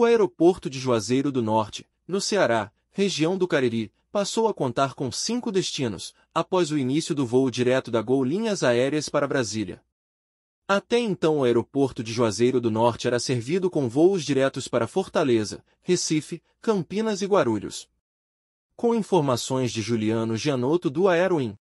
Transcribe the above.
O aeroporto de Juazeiro do Norte, no Ceará, região do Cariri, passou a contar com cinco destinos, após o início do voo direto da Gol Linhas Aéreas para Brasília. Até então o aeroporto de Juazeiro do Norte era servido com voos diretos para Fortaleza, Recife, Campinas e Guarulhos. Com informações de Juliano Gianotto do Aeroin,